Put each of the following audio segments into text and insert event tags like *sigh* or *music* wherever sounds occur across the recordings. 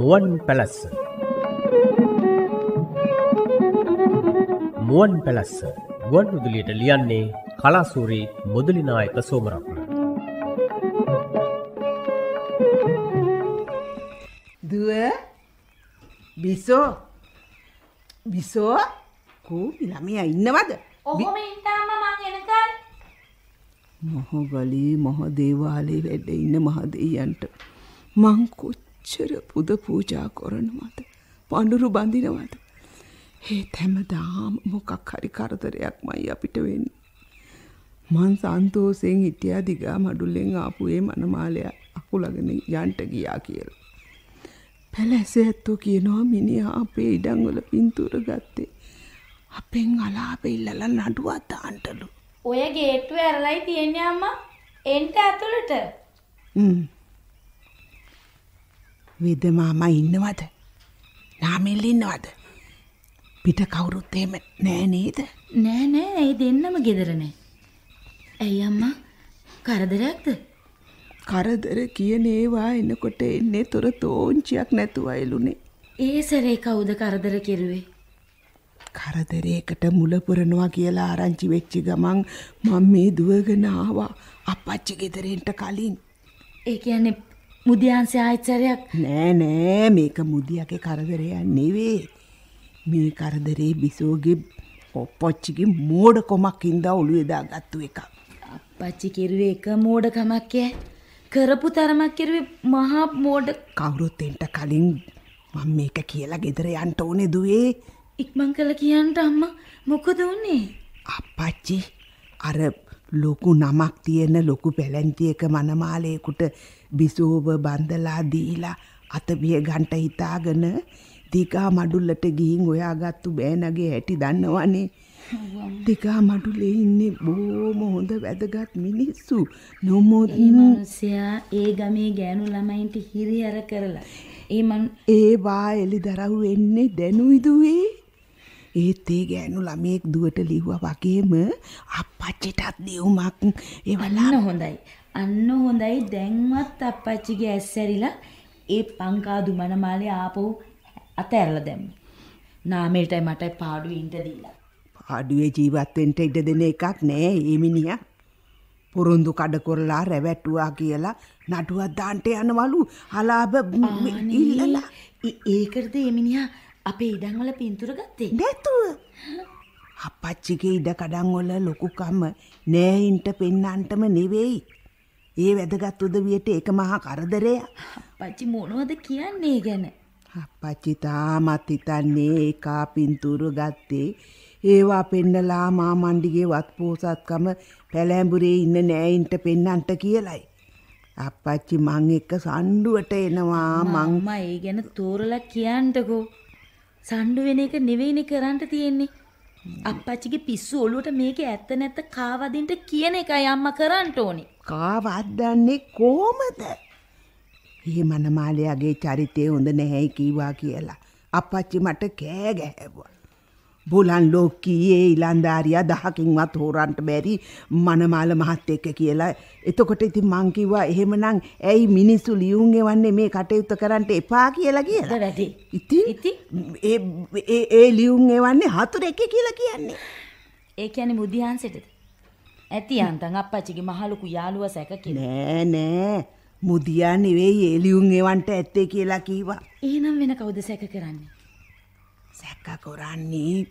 මුවන් පැලස්ස මුවන් පැලස්ස ගුවන් විදුලියට ලියන්නේ කලාසූරී මුදලිනායක සෝමරත්න දුව බිසෝ බිසෝ කෝ ළමයා ඉන්නවද ඔහොම ඉන්නාම මං එනකල් මොහොගලී මහ දේවාලේ වැඩ ඉන්න මහ දෙයියන්ට මං කොච්ච කොච්චර පුද පූජා කරනවද පඳුරු බඳිනවද ඒ හැමදාම මොකක් හරි කරදරයක්මයි අපිට වෙන්නේ මං සන්තෝෂයෙන් හිටියා දිගා මඩුල්ලෙන් ආපු ඒ මනමාලයා අකුලගෙන යන්ට ගියා කියලා පැලැසේ ඇත්තෝ කියනවා මිනිහා අපේ ඉඩම් වල පින්තූර ගත්තේ අපෙන් අලාපෙ ඉල්ලලා නඩුවක් දාන්නලු ඔය ගේට්ටුව ඇරලයි තියන්නේ අම්මා එන්ට ඇතුළට හ්ම් වෙද මාමා ඉන්නවද? නාමෙල් ඉන්නවද? පිට කවුරුත් එහෙම නෑ නේද? නෑ නෑ ඒ දෙන්නම ගෙදර නෑ. ඇයි අම්මා? කරදරයක්ද? කරදර කියන ඒවා එනකොට එන්නේ තොර තෝංචියක් නැතුවයිලුනේ. ඒ සරේ කවුද කරදර කෙරුවේ? කරදරයකට මුල පුරනවා කියලා ආරංචි වෙච්ච ගමන් මම මේ දුවගෙන ආවා අපච්චි ගෙදරින්ට කලින්. ඒ කියන්නේ මුදියන්සේ ආයතරයක් නෑ නෑ මේක මුදියගේ කරදරයක් නෙවේ. මේ කරදරේ බිසෝගේ ඔප්පොච්චිගේ මෝඩ කොමක් ඉදා ඔළුවේ දාගත්තු එකක්. අප්පච්චි කිරුවේ එක මෝඩකමක් ඈ. කරපු තරමක් කිරුවේ මහා මෝඩ කවුරුත් එන්ට කලින් මම මේක කියලා ගෙදර යන්න ඕනේ දුවේ. ඉක්මන් කළ කියන්න අම්මා මොකද උනේ? අප්පච්චි අර ලොකු නමක් තියෙන ලොකු පැලැන්තියක මනමාලේකට බිසෝව බන්දලා දීලා අතබිය ගන්ට හිතාගෙන තිකා මඩුල්ලට ගිහින් ඔයාගත්තු බෑනගේ හැටි දන්නවනේ. තිකා මඩුලේ ඉන්නේ බොහොම හොඳ වැදගත් මිනිස්සු. නොමුත් මිනිසයා ඒ ගමේ ගෑනු ළමයින්ට හිරිහැර කරලා. ඒ මං ඒ වා එලිදරව් වෙන්නේ දැනුයිදුවේ. ඒත් ඒ ගෑනු ළමයෙක් දුවට ලිව්වා වගේම අප්පච්චිටත් දෙවුමක් ඒවලා හොඳයි. අන්න හොඳයි දැන්වත් අප්පච්චිගේ ඇස් ඇරිලා ඒ පංකාදු මනමාලේ ආපහු අතඇරලා දැම්ම. නාමෙල්ටයි මටයි පාඩුවේ ඉඳ දීලා. පාඩුවේ ජීවත් වෙන්න ඉඩ දෙන එකක් නෑ මේ මිනිහා. පොරොන්දු කඩ කරලා රැවැට්ටුවා කියලා නඩුවක් දාන්න යනවලු අලාභ ඉල්ලලා. ඒකටද මේ මිනිහා අපේ ඉඩම් වල පින්තූර ගත්තේ? නැතුව. අපච්චිගේ ඉඩ කඩම් වල ලොකුකම නෑයින්ට පෙන්නන්නටම නෙවෙයි. ඒ වැදගත් උදවියට ඒක මහා කරදරය. පච්චි මොනවද කියන්නේ ගැන? අපච්චි තාමත් හිතන්නේ ඒකා පින්තූරු ගත්තේ ඒවා පෙන්නලා මා මණ්ඩිගේ වත්පෝසත්කම පැලැඹුරේ ඉන්න නෑයින්ට පෙන්නන්ට කියලයි. අපච්චි මං එක්ක සණ්ඩුවට එනවා මං මා ඒ ගැන තෝරලා කියන්නකෝ. සණ්ඩු වෙන එක නෙවෙයිනේ කරන්න තියෙන්නේ. අපච්චිගේ පිස්සු ඔළුවට මේක ඇත්ත නැත්ත කාවදින්ට කියන එකයි අම්මා කරන්න ඕනේ. කාව අත්දන්නේ කොහොමද? මේ මනමාලයාගේ චරිතය හොඳ නැහැයි කීවා කියලා අපච්චි මට කෑ ගැහැවුවා. බුලන් ලෝකීයේ ඊලන්දාරියා දහකින්වත් හොරන්ට බැරි මනමාල මහත් එක්ක කියලා. එතකොට ඉතින් මං කිව්වා එහෙමනම් ඇයි මිනිස්සු ලියුම් ගෙවන්නේ මේ කටයුත්ත කරන්න එපා කියලා කියලා. වැඩි. ඉතින් ඒ ඒ ලියුම් ගෙවන්නේ හතුරෙක් කියලා කියන්නේ. ඒ කියන්නේ මුදියන්සෙටද? ඇති අන්තන් අප්පච්චිගේ මහලුකු යාළුවා සැකකින්. නෑ නෑ. මුදියා නෙවෙයි එලියුන් එවන්ට ඇත්තේ කියලා කීවා. එහෙනම් වෙන කවුද සැක කරන්නේ? සැක කරන්නේ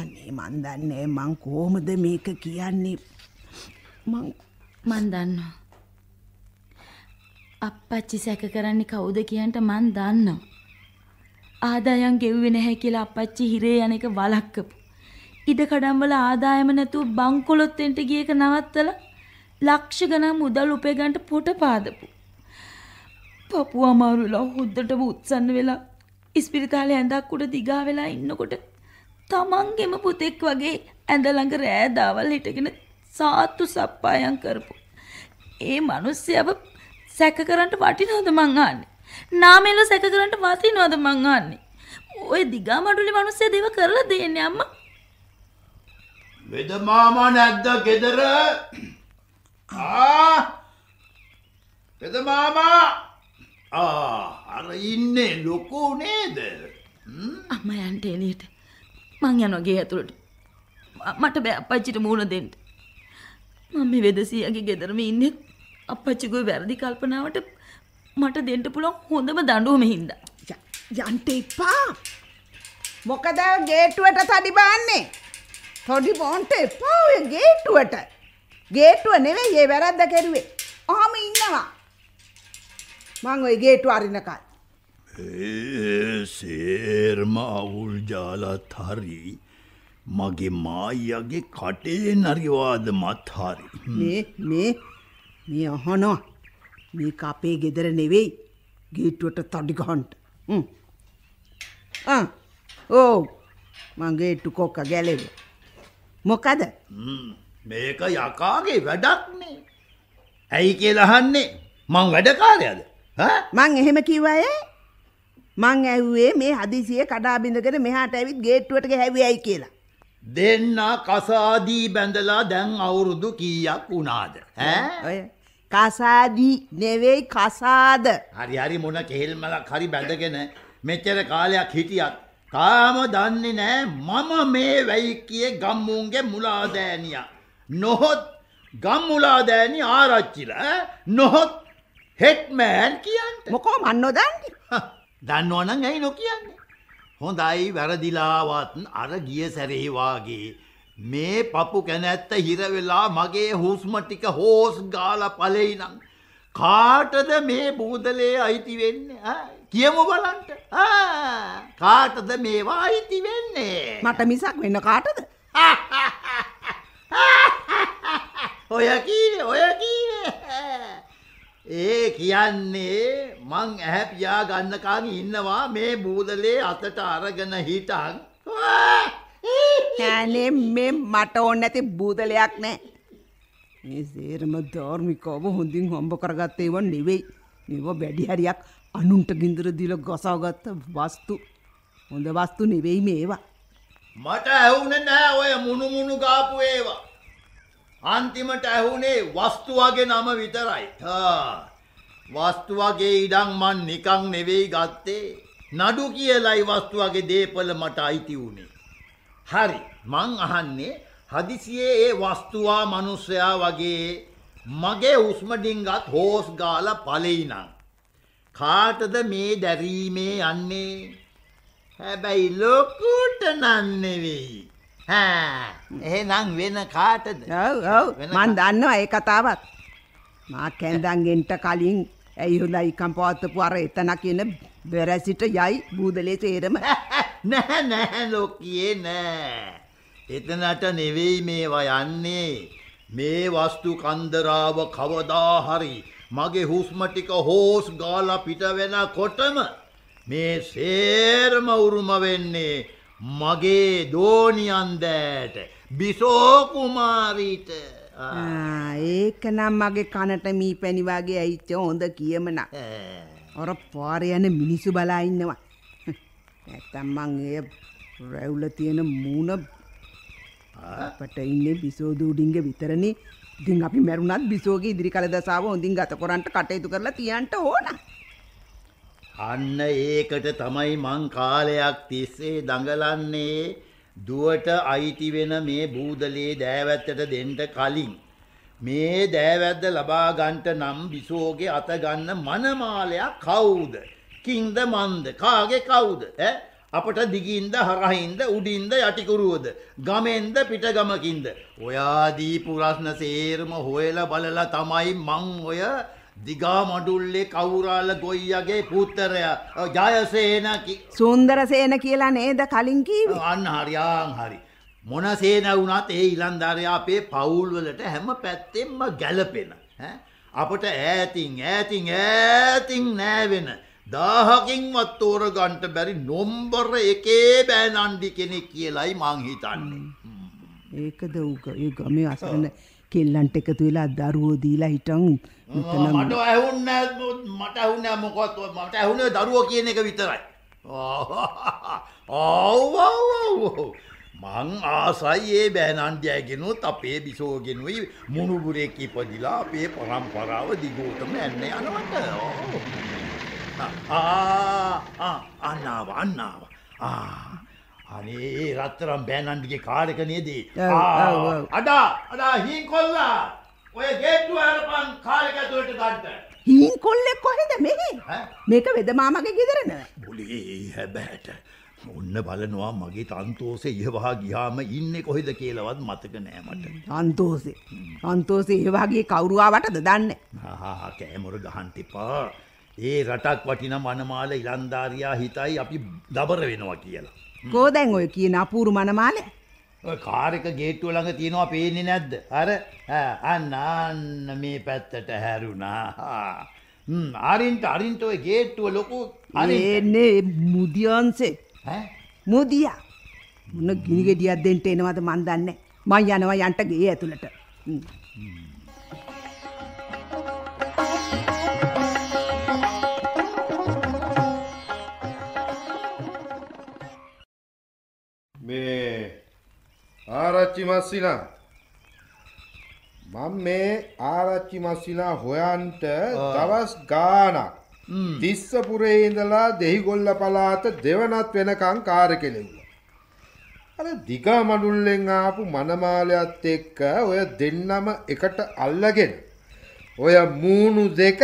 අනේ මන් දන්නේ මං කොහොමද මේක කියන්නේ මං මන් දන්නවා අප්පච්චි සැක කරන්නේ කවුද කියන්ට මන් දන්නවා ආදායම් ගෙව්වේ නැහැ කියලා අප්පච්චි හිරේ යන එක වළක්කපු ඉඩකඩම්වල ආදායම නැතුව බංකොලොත් වෙන්න ගිය එක නවත්තලා ලක්ෂ ගණන් මුදල් උපය ගන්නට පොට පාදපු. පපු අමාරුලා හොද්දටම උත්සන්න වෙලා ඉස්පිරිතාලේ ඇඳක් උඩ දිගා වෙලා ඉන්නකොට තමන්ගෙම පුතෙක් වගේ ඇඳ ළඟ රෑ දවල් හිටගෙන සාතු සප්පායම් කරපු. ඒ මිනිස්සයව සැක කරන්න වටිනවද මං අහන්නේ? නාමෙල සැක කරන්න වටිනවද මං අහන්නේ? ওই දිගා මඩුලි මිනිස්සය දේව කරලා දෙන්නේ අම්මා. වෙද මාමා නැද්ද ගෙදර? ආ! වෙද මාමා! ආ, අර ඉන්නේ ලොකෝ නේද? අම්මා යන්න එළියට. මං යනවා ගේ ඇතුළට. මට බෑ අපච්චිට මූණ දෙන්න. මම මේ වෙදසියාගේ ගෙදරම ඉන්නේ අපච්චිගේ වැරදි කල්පනාවට මට දෙන්න පුළුවන් හොඳම දඬුවම හින්දා. යන්ට එපා. මොකද ගේට්ටුවට තඩි බාන්නේ? තොඩි බෝන්ට එපා ඔය ගේට්ටුවට. ගේට්ටුව නෙවෙයි ඒ වැරද්ද කෙරුවේ. ඔහම ඉන්නවා. මං ওই ගේට්ටුව අරිනකල්. ඒ සේර්ම අවුල් ජාලත් හරි. මගේ මායියාගේ කටේ නරිවාද මත් හරි. මේ මේ මේ අහනවා. මේක අපේ ගෙදර නෙවෙයි. ගේට්ටුවට තඩි ගහන්න. හ්ම්. ආ. ඕ. මං ගේට්ටු කොක්ක ගැලෙන්නේ. මොකද මේක යකාගේ වැඩක්නේ ඇයි කියලහන්නේ මං වැඩකාරයද මං එහෙම කිව්වය මං ඇව්වේ මේ හදිසිය කඩාබිඳකට මෙහාට ඇවිත් ගේට්ටුවට හැවියයි කියලා දෙන්න කසාදී බැඳලා දැන් අවුරුදු කීයක් වුණාද ඔය කසාදී නෙවෙයි කසාද හරි හරි මොන කෙහෙල්මලක් හරි බැඳගෙන මෙච්චර කාලයක් හිටියත් කාම දන්නේ නෑ මම මේ වෙයි කියේ ගම්මුන්ගේ මුලාදෑනියා. නොහොත් ගම් මුලාදෑනි ආරච්චිලා නොහොත් හෙට්මෑන් කියන්ට. මොකෝ මන් නොදන්නේ. දන්නවනම් ඇයි නොකියන්නේ. හොඳයි වැරදිලාවත් අර ගිය සැරේ වාගේ මේ පපු කැනැත්ත හිර වෙලා මගේ හුස්ම ටික හෝස් ගාලා ඵලෙයි නම් කාටද මේ බූදලේ අයිති වෙන්නේ? කියමු බලන්ට කාටද මේවා අයිති වෙන්නේ මට මිසක් වෙන්න කාටද *laughs* ඔය කීවේ ඔය කීවේ ඒ කියන්නේ මං ඇහැ පියා ගන්නකන් ඉන්නවා මේ බූදලේ අතට අරගෙන හිටන් නෑනේ මේ මට ඕන නැති බූදලයක් නෑ මේ සේරම ධර්මිකව හොඳින් හම්බ කරගත්තේ වන් නෙවෙයි මේවා වැඩි හරියක් අනුන්ට ගින්දර දීල ගොසාවගත්ත වස්තු හොඳ වස්තු නෙවෙයි මේවා. මට ඇහුන නෑ ඔය මුණුමුණු ගාපු ඒවා. අන්තිමට ඇහුනේ වස්තු වගේ නම විතරයි. වස්තු වගේ ඉඩම් මන් නිකං නෙවෙයි ගත්තේ. නඩු කියලයි වස්තු වගේ දේපල මට අයිති වුණේ. හරි මං අහන්නේ හදිසියේ ඒ වස්තුවා මනුස්සයා වගේ මගේ උස්මඩින්ගත් හෝස් ගාල පලෙයි නං. කාටද මේ දැරීමේ යන්නේ? හැබැයි ලොකුට නන් නෙවෙයි. හා එහෙනම් වෙන කාටද? ඔව් ඔව් මන් දන්නවා ඒ කතාවත්. මා කැඳන්ගෙන්ට කලින් ඇයි හොඳයි කම්පවත්තුපු අර එතන කියන බෙරැසිට යයි බූදලේ තේරම. *laughs* නෑ නෑ ලොකියේ නෑ. එතනට නෙවෙයි මේවා යන්නේ. මේ වස්තු කන්දරාව කවදා හරි මගේ හුස්ම ටික හෝස් ගාලා පිට වෙනකොටම මේ සේරම උරුම වෙන්නේ මගේ දෝනියන්දෑට බිසෝ කුමාරීට ඒක නම් මගේ කනට මී පැණි වගේ ඇහිච්ච හොඳ කියමන. අර පාරේ යන මිනිස්සු බලා ඉන්නවා. නැත්තම් මං ඒ රැවුල තියෙන මූණ අපට ඉන්නේ බිසෝ දූඩින්ගේ විතරනේ ඉතින් අපි මැරුණත් බිසෝගේ ඉදිරි කල දසාව හොඳින් ගත කරන්ට කටයුතු කරලා තියන්න ඕන. අන්න ඒකට තමයි මං කාලයක් තිස්සේ දඟලන්නේ දුවට අයිති වෙන මේ බූදලේ දෑවැත්තට දෙන්න කලින් මේ දෑවැද්ද ලබා ගන්නට නම් විසෝගේ අත ගන්න මනමාලයා කවුද? කින්ද මන්ද? කාගේ කවුද? ඈ අපට දිගින්ද හරහින්ද උඩින්ද යටිකුරුවද ගමෙන්ද පිටගමකින්ද ඔයා දීපු ප්‍රශ්න සේරම හොයලා බලලා තමයි මං ඔය දිගා මඩුල්ලේ කවුරාල ගොයියගේ පුත්තරයා ජයසේන සුන්දරසේන කියලා නේද කලින් කීවේ අන්න හරියන් හරි මොන සේන වුණත් ඒ ඊලන්දාරයා අපේ පවුල් වලට හැම පැත්තෙම ගැලපෙන අපට ඈතින් ඈතින් ඈතින් නෑවෙන දාහකින්වත් තෝරගන්ට බැරි නොම්බර එකේ බෑනන්ඩි කෙනෙක් කියලයි මං හිතන්නේ ඒකද වූක ඒ ගමේ අසරන කෙල්ලන්ට එකතු වෙලා දරුවෝ දීලා හිටන් මට ඇහුන්න මට ඇහුන මොකොත් මට ඇහුනේ දරුවෝ කියන එක විතරයි ඔව් මං ආසයි ඒ බෑනන්ඩයගෙනුත් අපේ බිසෝගෙනුයි මුණුගුරෙක් ඉපදිලා අපේ පරම්පරාව දිගෝතම ඇන්න යනවට ඕ අන්නාව අන්නාව අනේ රත්තරම් බෑනන්ඩිගේ කාරක නේදී අඩා අඩා හින් කොල්ලා ඔය ගේට්ටු අරපන් කාලෙක ඇතුළට ගන්න හින් කොල්ලෙක් කොහෙද මෙහි මේක වෙදමාමගේ ගෙදර නෑ බුලේ හැබෑට ඔන්න බලනවා මගේ තන්තෝසේ ඉහවහා ගියාම ඉන්නේ කොහෙද කියලාවත් මතක නෑ මට. තන්තෝසේ. තන්තෝසේ ඉහවහාගේ කවුරු ආවටද දන්නේ. ආ කෑමොර ගහන්න එපා. ඒ රටක් වටින මනමාල ඉලන්දාරයා හිතයි අපි දබර වෙනවා කියලා. කෝ දැන් ඔය කියන අපූරු මනමාල? ඔය කාර් එක ගේට්ටුව ළඟ තියෙනවා පේන්නේ නැද්ද? අර අන්න අන්න මේ පැත්තට හැරුණා. හ්ම් අරින්ට අරින්ට ඔය ගේට්ටුව ලොකු අරින්නේ මුදියන්සේ. ඈ මුදියා. මොන ගිනි ගෙඩියක් දෙන්න එනවද මන් දන්නේ. මං යනවා යන්ට ගේ ඇතුළට. හ්ම්. මේ ආරච්චි මස්සිලා මම මේ ආරච්චි මස්සිලා හොයන්ට දවස් ගානක් තිස්සපුරේ ඉඳලා දෙහිගොල්ල පලාත දෙවනත් වෙනකං කාර කෙලෙව්වා. අර දිගා මඩුල්ලෙන් ආපු මනමාලයත් එක්ක ඔය දෙන්නම එකට අල්ලගෙන ඔය මූුණු දෙක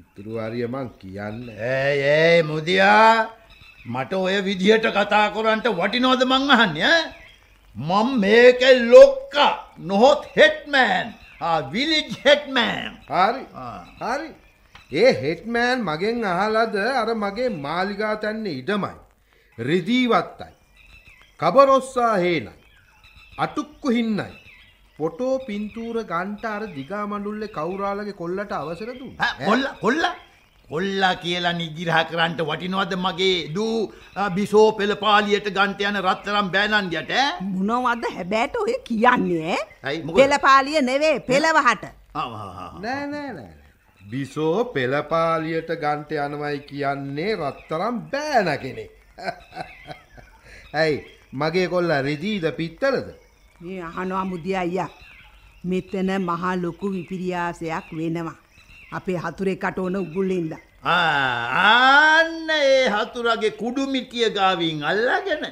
ඉතුරු හරිය මං කියන්න. ඇ ඒ මුදියා මට ඔය විදිහට කතා කරන්ට වටිනෝද මං අහන්නේ ඈ මම මේකේ ලොක්කා නොහොත් හෙට්මෑන් ආ විලිජ් හෙට්මෑන් හරි ah. හරි ඒ හෙට්මෑන් මගෙන් අහලද අර මගේ මාලිගා තන්නේ ඉඩමයි රිදීවත්තයි කබරොස්සා හේනයි අටුක්කු හින්නයි පොටෝ පින්තූර ගන්ට අර දිගා මඩුල්ලේ කවුරාලගේ කොල්ලට අවසර දුන්නා කොල්ල කොල්ලා කොල්ලා කියලා නිග්‍රහ කරන්න වටිනවද මගේ දූ බිසෝ පෙළපාලියට ගන්ට යන රත්තරම් බෑනන්ඩියට මොනවද හැබෑට ඔය කියන්නේ පෙළපාලිය නෙවේ පෙළවහට නෑ නෑ නෑ බිසෝ පෙළපාලියට ගන්ට යනවයි කියන්නේ රත්තරම් බෑන කෙනෙ *laughs* ඇයි මගේ කොල්ලා රෙජීද පිත්තලද මේ අහනවා මුදිය අයිය මෙතන මහා ලොකු විපිරියාසයක් වෙනවා අපේ හතුරේ කටඕන උගුල්ලින්ද. ආන්න ඒ හතුරගේ කුඩුමිටිය ගාවින් අල්ලාගෙන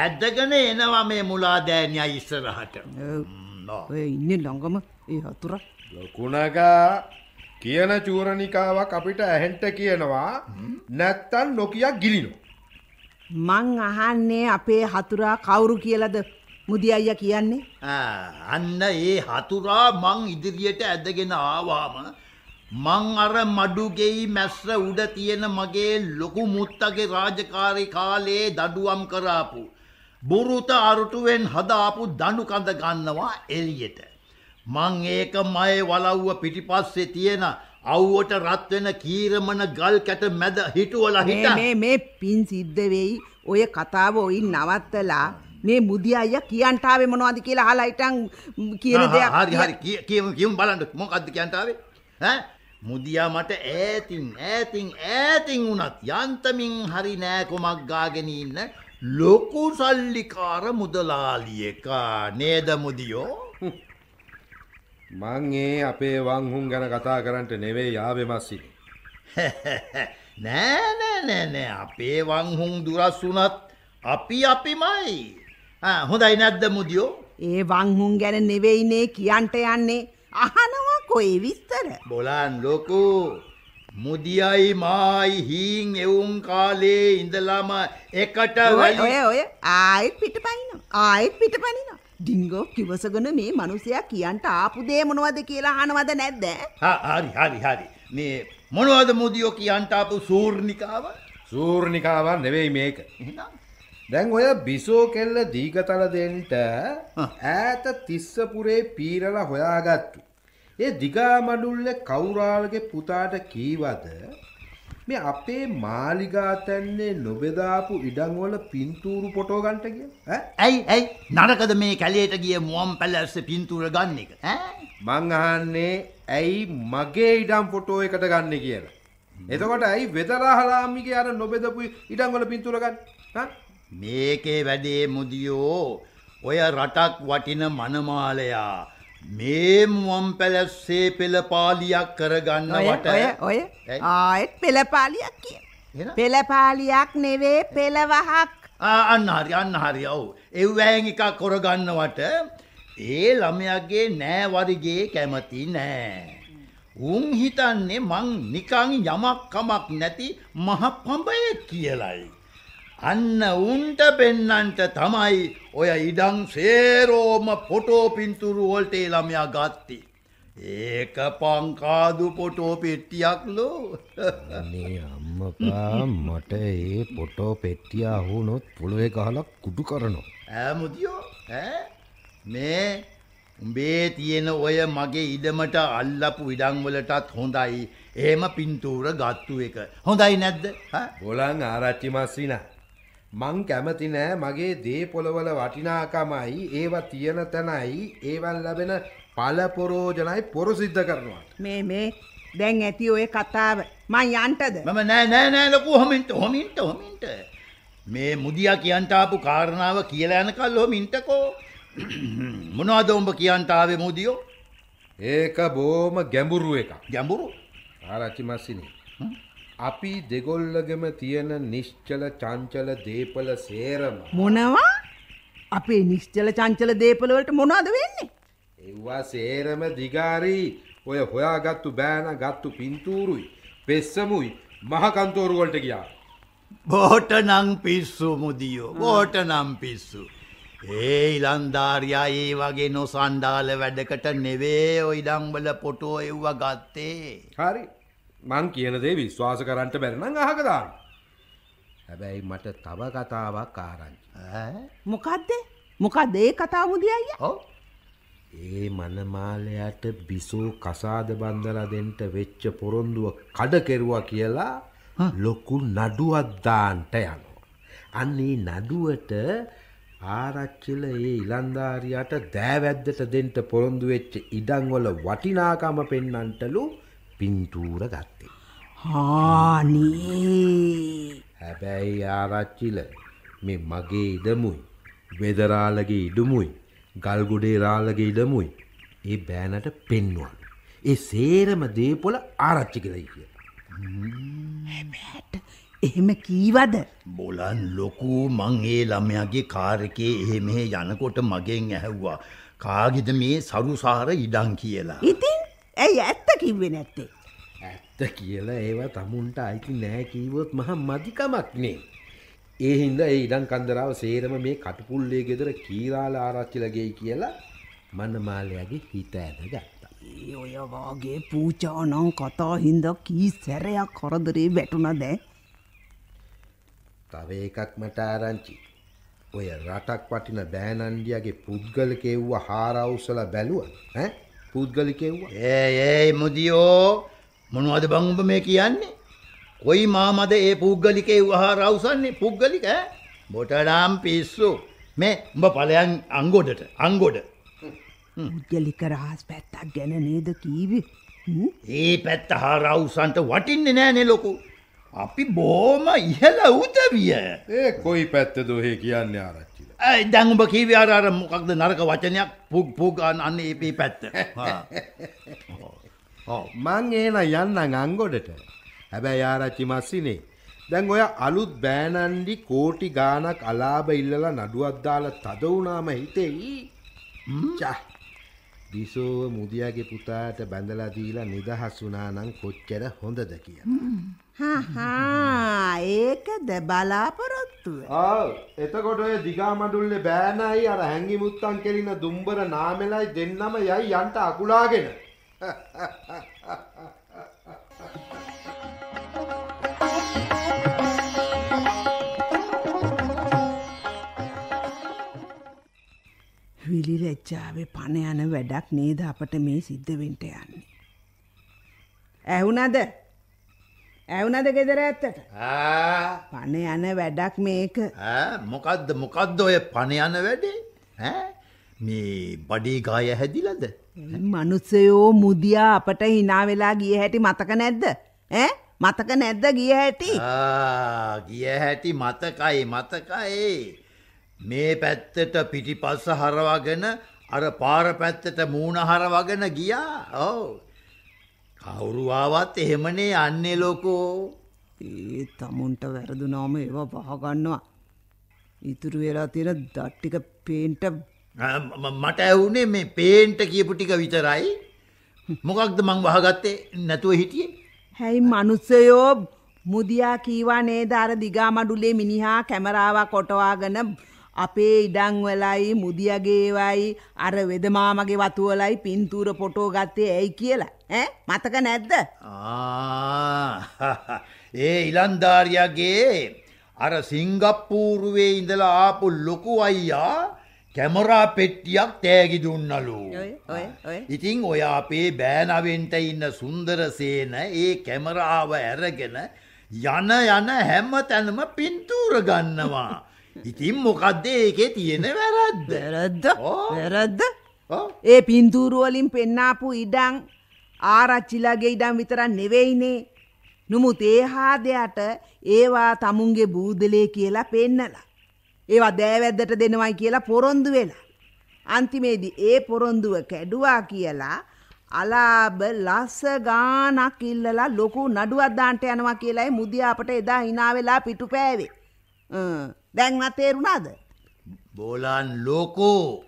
ඇද්දගෙන එනවා මේ මුලාදෑනයා ඉස්සරහට. ඔය ඉන්න ලොඟම ඒ හතුර. ලොකුණගා කියන චූරණිකාවක් අපිට ඇහෙන්ට කියනවා නැත්තන් නොකයක් ගිලිනෝ. මං අහන්නේ අපේ හතුරා කවුරු කියලද මුදි අයිය කියන්නේ අන්න ඒ හතුරා මං ඉදිරියට ඇදගෙන ආවාම මං අර මඩුගෙයි මැස්ස උඩ තියෙන මගේ ලොකු මුත්තගේ රාජකාරී කාලේ දඩුවම් කරාපු. බුරුත අරුටුවෙන් හදාපු දණු කඳ ගන්නවා එළියට. මං ඒක මයේ වලව්ව පිටිපස්සේ තියෙන අව්වට රත් වෙන කීරමන ගල් කැට මැද හිටුවලා හිට මේ මේ පින් සිද්ධ වෙයි ඔය කතාව ඔයින් නවත්තලා මේ මුදි අයියා කියන්ට ආවේ මොනවද කියලා අහලා හිටන් කියන දෙයක් හරි හරි කියමු කියමු බලන්න මොකද්ද කියන්ට ආවේ ඈ මුදියා මට ඈතින් ඈතින් ඈතින් වුණත් යන්තමින් හරි නෑ කුමක් ගාගෙන ඉන්න ලොකු සල්ලිකාර මුදලාලියක නේද මුදියෝ *laughs* මං ඒ අපේ වංහුන් ගැන කතා කරන්නට නෙවෙයි ආවේ මස්සි *laughs* නෑ නෑ නෑ නෑ අපේ වංහුන් දුරස් වුණත් අපි අපිමයි හොඳයි නැද්ද මුදියෝ ඒ වංහුන් ගැන නෙවෙයිනේ කියන්ට යන්නේ අහනවා කොයි විස්තර බොලන් ලොකෝ මුදියයි මායි හීන් එවුන් කාලේ ඉඳලාම එකට වලි ඔය ඔය ආයෙත් පිටපනින ආයෙත් පිටපනින ඩිංගෝ කිවසගෙන මේ මිනිසයා කියන්ට ආපු දේ මොනවද කියලා අහනවද නැද්ද හරි හරි හරි මේ මොනවද මුදියෝ කියන්ට ආපු සූර්ණිකාව සූර්ණිකාව නෙවෙයි මේක දැන් ඔය බිසෝ කෙල්ල දීගතල දෙන්නට ඈත තිස්සපුරේ පීරලා හොයාගත්තු ඒ දිගාමඩුල්ල කවුරාලගේ පුතාට කීවද මේ අපේ මාලිගාතැන්නේ නොබෙදාපු ඉඩංවල පින්තූරු පොටෝ ගන්ට කිය ඇයි ඇයි නරකද මේ කැලේට ගිය මුවම් පැලැස්ස පින්තූර ගන්න එක මං අහන්නේ ඇයි මගේ ඉඩම් පොටෝ එකට ගන්න කියලා. එතකොට ඇයි වෙදරහලාමිගේ අර නොබෙදපු ඉඩංවල පින්තූර ගන්න මේකේ වැඩේ මුදියෝ ඔය රටක් වටින මනමාලයා මේ මුවම් පැලැස්සේ පෙළපාලියක් කරගන්නවට ඔය ආයෙත් පෙළපාලියක් කිය පෙළපාලියක් නෙවේ පෙළවහක් අන්න හරි අන්න හරි ඔව් එව්වෑන් එකක් කොරගන්නවට ඒ ළමයගේ නෑවරිගේ කැමති නෑ උන් හිතන්නේ මං නිකං යමක් කමක් නැති මහ පඹයෙක් කියලයි අන්න උන්ට පෙන්නන්ට තමයි ඔය ඉඩං සේරෝම පොටෝ පින්තුරු වොල්ටේ ළමයා ගත්ති. ඒක පංකාදු පොටෝ පෙට්ටියක්ලෝ අම්මපා මට ඒ පොටෝ පෙට්ටිය අහුනොත් පොළොවේ ගහලක් කුඩු කරනවා. ඇමුදියෝ මේ උඹේ තියෙන ඔය මගේ ඉඩමට අල්ලපු ඉඩංවලටත් හොඳයි ඒම පින්තූර ගත්තු එක. හොඳයි නැද්ද? බොලන් ආරච්චි මස්විනා. මං කැමති නෑ මගේ දේ පොළවල වටිනාකමයි ඒවා තියෙන තැනයි ඒවන් ලැබෙන පලපොරෝජනයි පොරසිද්ධ කරනවාට මේ මේ දැන් ඇති ඔය කතාව මං යන්ටද මම නෑ නෑ නෑ ලොකු හොමින්ට හොමින්ට හොමින්ට මේ මුදියා කියන්ටාපු කාරණාව කියලා යනකල් හොමින්ටකෝ *clears throat* මොනවද උඹ කියන්ටාවේ මුදියෝ ඒක බෝම ගැඹුරු එක ගැඹුරු ආරච්චි මස්සිනේ අපි දෙගොල්ලගෙම තියෙන නිශ්චල චංචල දේපල සේරම මොනවා අපේ නිශ්චල චංචල දේපල වලට මොනවද වෙන්නේ ඒවා සේරම දිගාරි ඔය හොයාගත්තු බෑන ගත්තු පින්තූරුයි පෙස්සමුයි මහ කන්තෝරු වලට ගියා බෝට නම් පිස්සු මුදියෝ බෝට නම් පිස්සු ඒ ඉලන්දාරියා ඒ වගේ නොසණ්ඩාල වැඩකට නෙවේ ඔය ඉඩම්වල පොටෝ එව්වා ගත්තේ හරි මං කියන දේ විශ්වාස කරන්ට බැරිනම් අහකදාන්න. හැබැයි මට තව කතාවක් ආරංචි. මොකද්ද? මොකද ඒ කතාව හොඳයි අයියා. ඔව්. ඒ මනමාලයට බිසෝ කසාද බන්දලා දෙන්න වෙච්ච පොරොන්දුව කඩ කෙරුවා කියලා ලොකු නඩුවක් දාන්න යනවා. අන්නේ නඩුවට ආරච්චිල ඒ ඉලන්දාරියට දෑවැද්දට දෙන්න පොරොන්දු වෙච්ච ඉඩම් වල වටිනාකම පෙන්වන්නටලු පින්තූර ගත්තේ. හානී. හැබැයි ආරච්චිල මේ මගේ ඉඩමුයි. වෙදරාලගේ ඉඩමුයි. ගල්ගොඩේ රාලගේ ඉඩමුයි. ඒ බෑනට පෙන්නවා. ඒ සේරම දේපොළ ආරච්චි කියලා කිය. හැබැයි එහෙම කීවද? බොලන් ලොකු මං ඒ ළමයාගේ කාර් එකේ එහෙ මෙහෙ යනකොට මගෙන් ඇහුවා. කාගෙද මේ සරුසාර ඉඩම් කියලා. ඉතින් ඇයි ඇත්ත කිව්වේ නැත්තේ. ඇත්ත කියලා ඒව තමුන්ට අයිති නෑ කීවොත් මහ මදිකමක් නේ. ඒ හින්දා ඒ ඉඩම් කන්දරාව සේරම මේ කටුපුල්ලේ ගෙදර කීරාල ආරච්චිලා ගෙයි කියලා මනමාලයාගේ හිත ඇදගත්තා. ඒ ඔය වාගේ පූජා නම් කතා හින්දා කී සැරයක් කරදරේ වැටුණාද? තව එකක් මට ආරංචි. ඔය රටක් වටින බෑනන්ඩියගේ පුද්ගල කෙව්ව හාරවුසල බැලුව ඈ පුද්ගලි කෙව්වා. ඒ ඒ මුදියෝ මොනවද බං උඹ මේ කියන්නේ? කොයි මාමද ඒ පුද්ගලිකේ වහා රවුසන්නේ පුද්ගලික ඈ? බොටඩම් පිස්සු. මේ උඹ ඵලයන් අංගොඩට අංගොඩ. පුද්ගලික රහස් පැත්තක් ගැන නේද කීවේ? ඒ පැත්ත හරවුසන්ට වටින්නේ නෑනේ ලොකු. අපි බොහොම ඉහළ උදවිය. ඒ කොයි පැත්තද ඔහේ කියන්නේ ආර? දැන් උඹ කීවේ අර අර මොකක්ද නරක වචනයක් පුග් පුග් අන්න මේ පැත්ත. *laughs* ඔව් මං එන යන්න අංගොඩට. හැබැයි ආරච්චි මස්සිනේ දැන් ඔය අලුත් බෑනන්ඩි කෝටි ගානක් අලාභ ඉල්ලලා නඩුවක් දාලා තද වුණාම හිතෙයි චා බිසෝව මුදියාගේ පුතාට බැඳලා දීලා නිදහස් වුණා නම් කොච්චර හොඳද කියලා ඒකද බලාපොරොත්තුව. ආ එතකොට ඔය දිගා මඩුල්ලේ බෑනයි අර හැංගි මුත්තන් කෙලින දුම්බර නාමෙලයි දෙන්නම යයි යන්ට අකුලාගෙන. විලිරැච්චාවේ පණ යන වැඩක් නේද අපට මේ සිද්ධ වෙන්ට යන්නේ. ඇහුනද ඇවුනද ගෙදර ඇත්තට පණ යන වැඩක් මේක මොකක්ද මොකක්ද ඔය පණ යන වැඩේ මේ බඩේ ගාය හැදිලද මනුස්සයෝ මුදියා අපට හිනා වෙලා ගිය හැටි මතක නැද්ද ඈ මතක නැද්ද ගිය හැටි ගිය හැටි මතකයි මතකයි මේ පැත්තට පිටිපස්ස හරවගෙන අර පාර පැත්තට මූණ හරවගෙන ගියා ඔව් කවුරු ආවත් එහෙමනේ යන්නේ ලොකෝ. ඒ තමුන්ට වැරදුනාම ඒවා පහගන්නවා. ඉතුරු වෙලා තියෙන දත් ටික පේන්ට මට ඇහුනේ මේ පේන්ට කියපු ටික විතරයි. මොකක්ද මං වහගත්තේ නැතුව හිටියේ? හැයි මිනිස්සයෝ මුදියා කීවා නේද අර දිගා මඩුලේ මිනිහා කැමරාවක් කොටවාගෙන අපේ ඉඩම් වලයි මුදියගේවයි අර වෙදමාමගේ වතු වලයි පින්තූර ෆොටෝ ගත්තේ ඇයි කියලා ඈ මතක නැද්ද? ආ *laughs* ඒ ඉලන්දාරියාගේ අර සිංගප්පූරුවේ ඉඳලා ආපු ලොකු අයියා කැමරා පෙට්ටියක් තෑගි දුන්නලු. ඉතින් ඔය අපේ බෑනවෙන්ට ඉන්න සුන්දරසේන ඒ කැමරාව ඇරගෙන යන යන හැම තැනම පින්තූර ගන්නවා. ඉතින් මොකක්ද ඒකේ තියෙන වැරද්ද වැරද්ද වැරද්ද ඒ පින්තූරුවලින් පෙන්නාපු ඉඩං ආරච්චිලගේ ඉඩම් විතරක් නෙවෙයිනේ නොමුත් ඒ හාදයට ඒවා තමුන්ගේ බූදලේ කියලා පෙන්නලා ඒවා දෑවැද්දට දෙනවයි කියලා පොරොන්දු වෙලා අන්තිමේදී ඒ පොරොන්දුව කැඩුවා කියලා අලාබ ලස්ස ගානක් ඉල්ලලා ලොකු නඩුවක් දාන්න යනවා කියලායි මුදියාපට එදා hina වෙලා පිටුපෑවේ දැන්වත් තේරුණාද? බෝලන් ලෝකෝ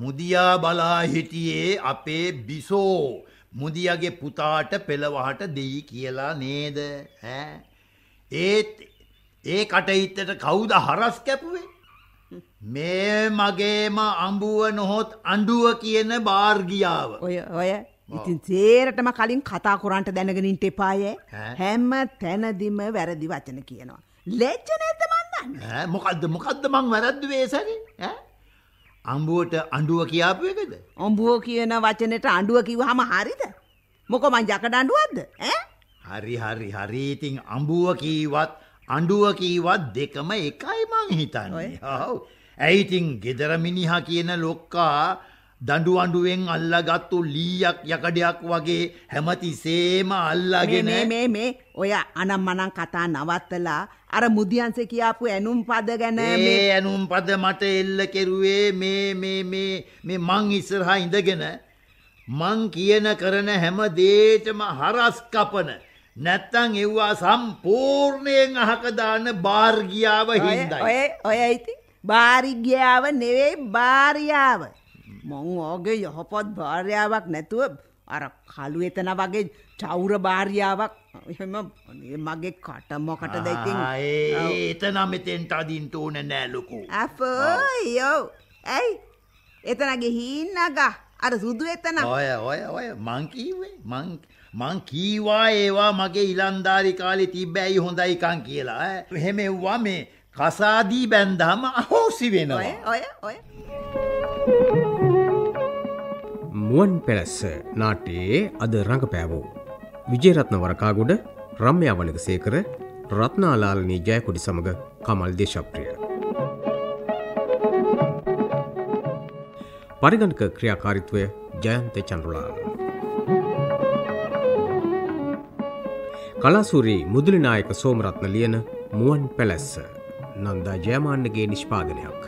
මුදියා බලා හිටියේ අපේ බිසෝ මුදියගේ පුතාට පෙළවහට දෙයි කියලා නේද? ඈ ඒත් ඒ කටහිටට කවුද හරස් කැපුවේ? මේ මගේම අඹුව නොහොත් අඬුව කියන බාර්ගියාව. ඔය ඔය ඉතින් සේරටම කලින් කතා කරන්ට දැනගෙන ඉන්න එපාය. හැම තැනදිම වැරදි වචන කියනවා. ලැජ්ජ නැද්ද මන් දන්නේ? ඈ මොකද්ද මොකද්ද මං වැරද්දුවේ සරි? ඈ අඹුවට අඬුව කියාපු එකද? අඹුව කියන වචනෙට අඬුව කිව්වහම හරිද? මොකෝ මං යකඩ අඬුවක්ද? ඈ හරි හරි හරි ඉතින් අඹුව කීවත් අඬුව කීවත් දෙකම එකයි මං හිතන්නේ. ඔව්. ඇයි ඉතින් gedara miniha කියන ලොක්කා දඬු අඬුවෙන් අල්ලගත්තු ලීයක් යකඩයක් වගේ හැමතිසේම අල්ලගෙන මේ මේ මේ ඔය අනම් මනම් කතා නවත්තලා අර මුදියන්සේ කියාපු ඇනුම් පද ගැන මේ ඇනුම් පද මට එල්ල කෙරුවේ මේ මේ මේ මේ මං ඉස්සරහා ඉඳගෙන මං කියන කරන හැම දෙයකම හරස් කපන නැත්තං එව්වා සම්පූර්ණයෙන් අහක දාන බාර්ගියාව හින්දායි ඔය ඔය ඉතින් බාරිග්‍යාව නෙවෙයි බාරියාව මං ඕගේ යහපත් භාර්යාවක් නැතුව අර කළු එතන වගේ චෞර භාර්යාවක් එහෙම මගේ කට මොකට දෙකින් එතන මෙතෙන්ට අදින්ට ඕන නෑ ලොකෝ අපෝ යෝ ඇයි එතන ගිහින් නගා අර සුදු එතන ඔය ඔය ඔය මං කීවේ මං මං කීවා ඒවා මගේ ඉලන්දාරි කාලේ තිබ්බැයි හොඳයි කන් කියලා ඈ එහෙම එව්වා මේ කසාදී බැන්දාම අහෝසි වෙනවා ඔය ඔය ඔය මුවන් පැලස්ස නාටයේ අද රඟපෑවෝ. විජේරත්න වරකාගොඩ රම්්‍ය අවනක සේකර රත්නාලාලනී ජයකොඩි සමඟ කමල් දේශප්‍රිය. පරිගණක ක්‍රියාකාරිත්වය ජයන්ත චන්රුලාල. කලාසූරී මුදුලිනායක සෝමරත්න ලියන මුවන් පැලැස්ස නන්දා ජයමාන්නගේ නිෂ්පාදනයක්.